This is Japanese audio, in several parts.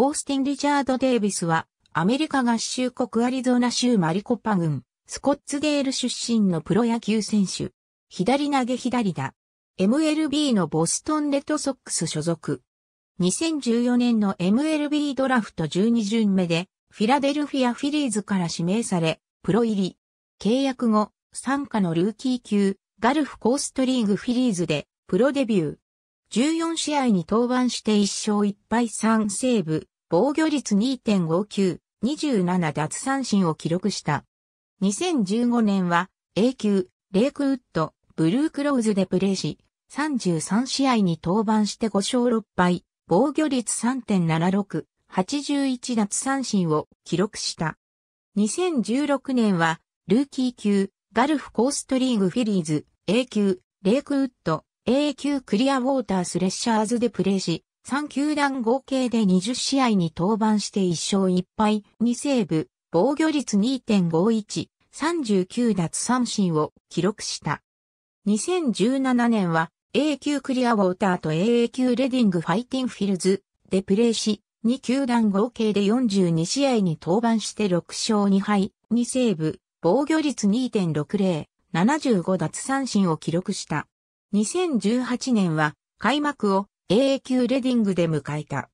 オースティン・リチャード・デイビスは、アメリカ合衆国アリゾナ州マリコパ郡、スコッツデール出身のプロ野球選手。左投げ左だ。MLB のボストンレッドソックス所属。2014年の MLB ドラフト12巡目で、フィラデルフィア・フィリーズから指名され、プロ入り。契約後、参加のルーキー級、ガルフコーストリーグフィリーズで、プロデビュー。14試合に登板して1勝1敗3セーブ、防御率2.59、27奪三振を記録した。2015年は A 級、レイクウッド、ブルークローズでプレーし、33試合に登板して5勝6敗、防御率3.76、81奪三振を記録した。2016年は、ルーキー級、ガルフコーストリーグフィリーズ、A 級、レイクウッド、A 級クリアウォータースレッシャーズでプレーし、3球団合計で20試合に登板して1勝1敗、2セーブ、防御率2.51、39奪三振を記録した。2017年は A 級クリアウォーターと AA 級レディングファイティンフィルズでプレーし、2球団合計で42試合に登板して6勝2敗、2セーブ、防御率2.60、75奪三振を記録した。2018年は開幕を AA 級レディングで迎えた。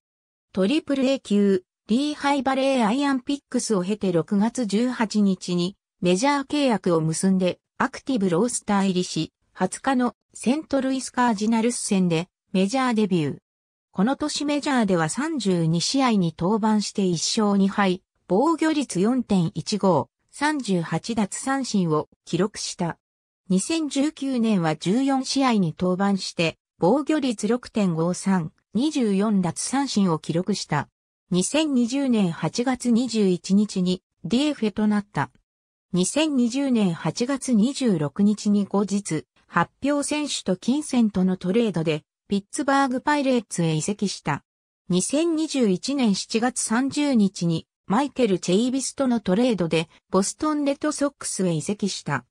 トリプル A 級、リーハイバレーアイアンピックスを経て6月18日にメジャー契約を結んでアクティブロースター入りし、20日のセントルイスカージナルス戦でメジャーデビュー。この年メジャーでは32試合に登板して1勝2敗、防御率4.15、38奪三振を記録した。2019年は14試合に登板して、防御率6.53、24奪三振を記録した。2020年8月21日に DF となった。2020年8月26日に後日、発表選手と金銭とのトレードで、ピッツバーグパイレーツへ移籍した。2021年7月30日に、マイケル・チェイビスとのトレードで、ボストンレッドソックスへ移籍した。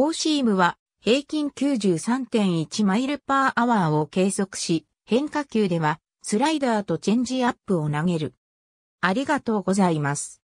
フォーシームは平均93.1マイルパーアワーを計測し、変化球ではスライダーとチェンジアップを投げる。ありがとうございます。